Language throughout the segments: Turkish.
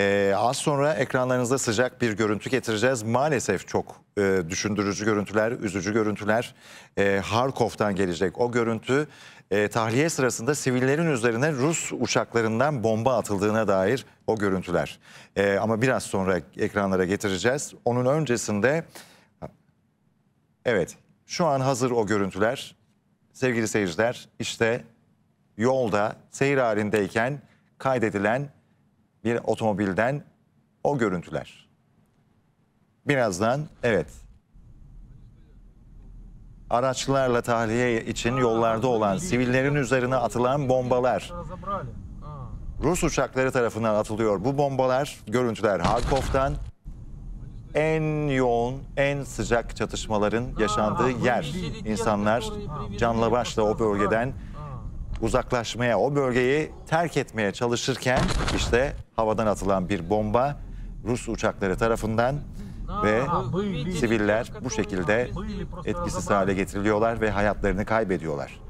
Ee, az sonra ekranlarınızda sıcak bir görüntü getireceğiz. Maalesef çok e, düşündürücü görüntüler, üzücü görüntüler e, ee, Harkov'tan gelecek. O görüntü e, tahliye sırasında sivillerin üzerine Rus uçaklarından bomba atıldığına dair o görüntüler. E, ama biraz sonra ekranlara getireceğiz. Onun öncesinde evet şu an hazır o görüntüler. Sevgili seyirciler işte yolda seyir halindeyken kaydedilen bir otomobilden o görüntüler. Birazdan evet. Araçlarla tahliye için yollarda olan sivillerin üzerine atılan bombalar. Rus uçakları tarafından atılıyor bu bombalar. Görüntüler Harkov'tan en yoğun, en sıcak çatışmaların yaşandığı yer. İnsanlar canla başla o bölgeden uzaklaşmaya, o bölgeyi terk etmeye çalışırken işte havadan atılan bir bomba Rus uçakları tarafından ve siviller bu şekilde etkisiz hale getiriliyorlar ve hayatlarını kaybediyorlar.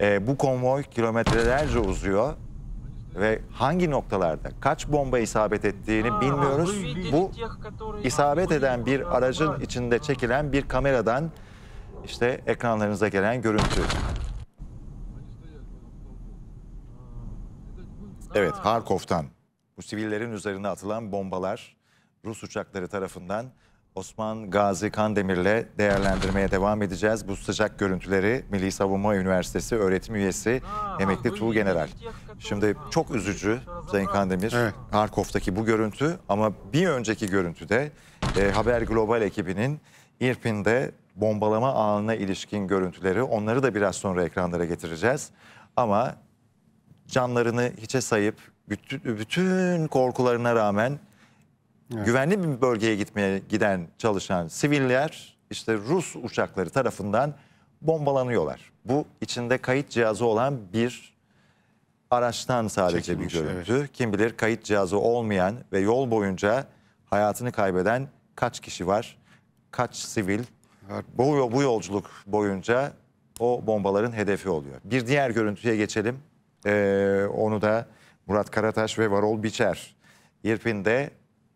E, bu konvoy kilometrelerce uzuyor ve hangi noktalarda kaç bomba isabet ettiğini bilmiyoruz. Bu isabet eden bir aracın içinde çekilen bir kameradan işte ekranlarınıza gelen görüntü. Evet Harkov'tan bu sivillerin üzerine atılan bombalar Rus uçakları tarafından Osman Gazi Kandemir'le değerlendirmeye devam edeceğiz. Bu sıcak görüntüleri Milli Savunma Üniversitesi öğretim üyesi emekli Tuğ General. Şimdi çok üzücü Sayın Kandemir evet. Harkov'taki bu görüntü ama bir önceki görüntüde e, Haber Global ekibinin İrpin'de bombalama ağına ilişkin görüntüleri onları da biraz sonra ekranlara getireceğiz. Ama canlarını hiçe sayıp bütün, korkularına rağmen evet. güvenli bir bölgeye gitmeye giden çalışan siviller işte Rus uçakları tarafından bombalanıyorlar. Bu içinde kayıt cihazı olan bir araçtan sadece Çekilmiş, bir görüntü. Evet. Kim bilir kayıt cihazı olmayan ve yol boyunca hayatını kaybeden kaç kişi var? Kaç sivil bu, bu yolculuk boyunca o bombaların hedefi oluyor. Bir diğer görüntüye geçelim. Ee, onu da Murat Karataş ve Varol Biçer İrpin'de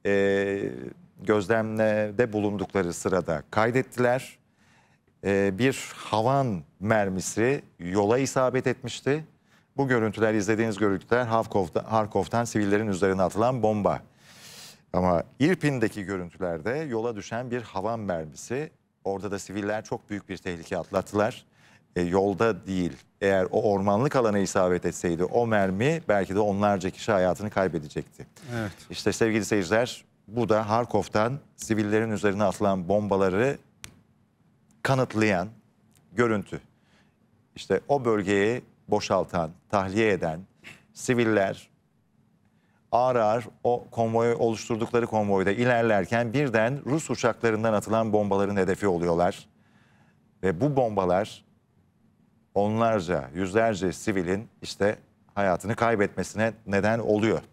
e, gözlemde bulundukları sırada kaydettiler. E, bir havan mermisi yola isabet etmişti. Bu görüntüler izlediğiniz görüntüler Harkov'da, Harkov'tan sivillerin üzerine atılan bomba. Ama İrpin'deki görüntülerde yola düşen bir havan mermisi. Orada da siviller çok büyük bir tehlike atlattılar e, yolda değil eğer o ormanlık alana isabet etseydi o mermi belki de onlarca kişi hayatını kaybedecekti. Evet. İşte sevgili seyirciler bu da Harkov'tan sivillerin üzerine atılan bombaları kanıtlayan görüntü. İşte o bölgeyi boşaltan, tahliye eden siviller ağır ağır o konvoyu oluşturdukları konvoyda ilerlerken birden Rus uçaklarından atılan bombaların hedefi oluyorlar. Ve bu bombalar onlarca, yüzlerce sivilin işte hayatını kaybetmesine neden oluyor.